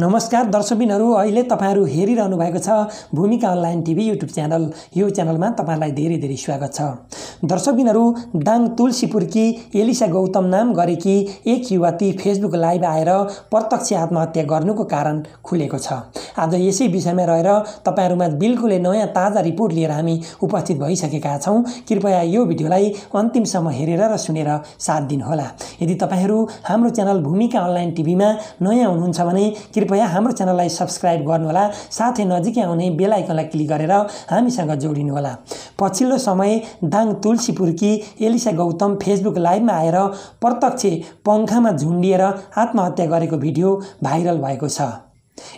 नमस्कार दर्शकबिनहरू अहिले तपाईँहरू हेरिरहनु भएको छ भूमिका अनलाइन टिभी युट्युब च्यानल यो च्यानलमा तपाईँलाई धेरै धेरै स्वागत छ दर्शकबिनहरू दाङ तुलसीपुरकी एलिसा गौतम नाम गरेकी एक युवती फेसबुक लाइभ आएर प्रत्यक्ष आत्महत्या गर्नुको कारण खुलेको छ आज यसै विषयमा रहेर तपाईँहरूमा बिल्कुलै नयाँ ताजा रिपोर्ट लिएर हामी उपस्थित भइसकेका छौँ कृपया यो भिडियोलाई अन्तिमसम्म हेरेर र सुनेर साथ दिनुहोला यदि तपाईँहरू हाम्रो च्यानल भूमिका अनलाइन टिभीमा नयाँ हुनुहुन्छ भने कृपया हाम्रो च्यानललाई सब्सक्राइब गर्नुहोला साथै नजिकै आउने बेलायकनलाई क्लिक गरेर हामीसँग जोडिनुहोला पछिल्लो समय दाङ तुलसीपुरकी एलिसा गौतम फेसबुक लाइभमा आएर प्रत्यक्ष पङ्खामा झुन्डिएर आत्महत्या गरेको भिडियो भाइरल भएको छ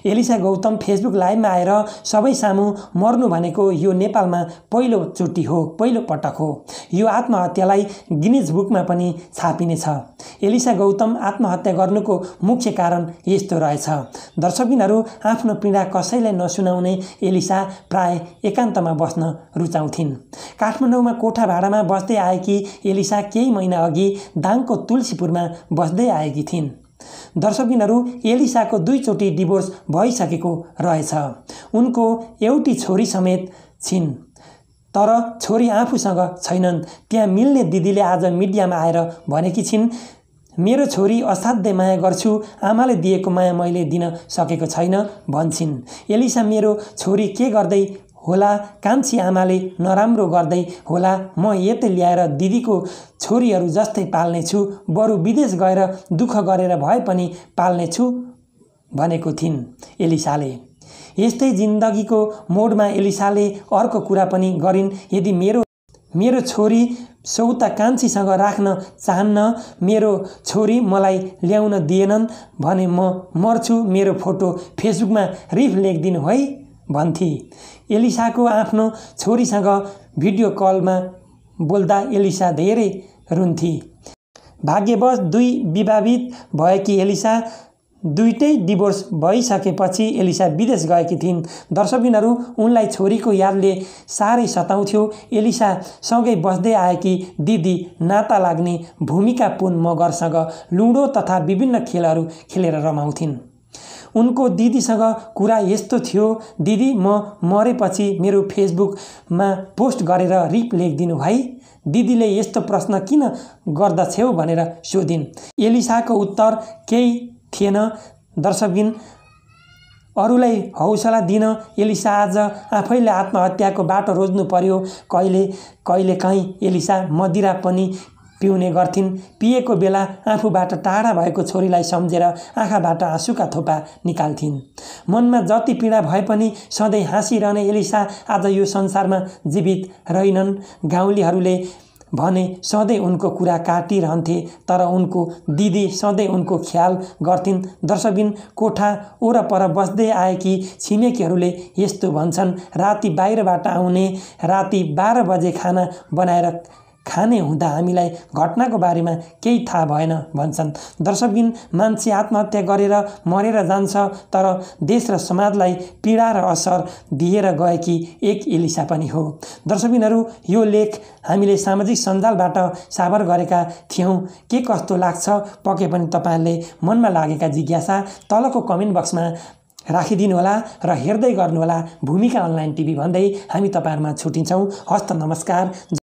एलिसा गौतम फेसबुक लाइभमा आएर सबै सामु मर्नु भनेको यो नेपालमा पहिलोचोटि हो पहिलो पटक हो यो आत्महत्यालाई गिनिज बुकमा पनि छापिनेछ एलिसा गौतम आत्महत्या गर्नुको मुख्य कारण यस्तो रहेछ दर्शकबिनहरू आफ्नो पीडा कसैलाई नसुनाउने एलिसा प्राय एकान्तमा बस्न रुचाउँथिन् काठमाडौँमा कोठा भाडामा बस्दै आएकी एलिसा केही महिना अघि दाङको तुलसीपुरमा बस्दै आएकी थिइन् दर्शकबिनहरू एलिसाको दुईचोटि डिभोर्स भइसकेको रहेछ उनको एउटी छोरी समेत छिन् तर छोरी आफूसँग छैनन् त्यहाँ मिल्ने दिदीले आज मिडियामा आएर भनेकी छिन् मेरो छोरी असाध्यै माया गर्छु आमाले दिएको माया मैले दिन सकेको छैन भन्छन् एलिसा मेरो छोरी के गर्दै होला कान्छी आमाले नराम्रो गर्दै होला म यतै ल्याएर दिदीको छोरीहरू जस्तै पाल्नेछु बरु विदेश गएर दुःख गरेर भए पनि पाल्नेछु भनेको थिइन् एलिसाले यस्तै जिन्दगीको मोडमा एलिसाले अर्को कुरा पनि गरिन् यदि मेरो मेरो छोरी सौता कान्छीसँग राख्न चाहन्न मेरो छोरी मलाई ल्याउन दिएनन् भने म मर्छु मेरो फोटो फेसबुकमा रिफ लेखिदिनु है भन्थे एलिसाको आफ्नो छोरीसँग भिडियो कलमा बोल्दा एलिसा धेरै रुन्थे भाग्यवश दुई विवाहित भएकी एलिसा दुइटै डिभोर्स भइसकेपछि एलिसा विदेश गएकी थिइन् दर्शकबिनहरू उनलाई छोरीको यादले साह्रै सताउँथ्यो एलिसा सँगै बस्दै आएकी दिदी नाता लाग्ने भूमिका पुन मगरसँग लुडो तथा विभिन्न खेलहरू खेलेर रमाउँथिन् उनको दिदीसँग कुरा यस्तो थियो दिदी म मरेपछि मेरो फेसबुकमा पोस्ट गरेर रिप लेखिदिनु भाइ दिदीले यस्तो प्रश्न किन गर्दछौ भनेर सोधिन् एलिसाको उत्तर केही थिएन दर्शकबिन अरूलाई हौसला दिन एलिसा आज आफैले आत्महत्याको बाटो रोज्नु पर्यो कहिले कहिले काहीँ एलिसा मदिरा पनि पिउने गर्थिन् पिएको बेला आफूबाट टाढा भएको छोरीलाई सम्झेर आँखाबाट आँसुका थोपा निकाल्थिन् मनमा जति पीडा भए पनि सधैँ हाँसिरहने एलिसा आज यो संसारमा जीवित रहेनन् गाउँलेहरूले भने सधैँ उनको कुरा काटिरहन्थे तर उनको दिदी सधैँ उनको ख्याल गर्थिन् दर्शबिन कोठा वरपर बस्दै आएकी छिमेकीहरूले यस्तो भन्छन् राति बाहिरबाट आउने राति बाह्र बजे खाना बनाएर खाने हुँदा हामीलाई घटनाको बारेमा केही थाहा भएन भन्छन् दर्शकबिन मान्छे आत्महत्या गरेर मरेर जान्छ तर देश र समाजलाई पीडा र असर दिएर गएकी एक इलिसा पनि हो दर्शकबिनहरू यो लेख हामीले सामाजिक सञ्जालबाट साबर गरेका थियौँ के कस्तो लाग्छ पके पनि तपाईँहरूले मनमा लागेका जिज्ञासा तलको कमेन्ट बक्समा राखिदिनुहोला र हेर्दै गर्नुहोला भूमिका अनलाइन टिभी भन्दै हामी तपाईँहरूमा छुट्टिन्छौँ हस्त नमस्कार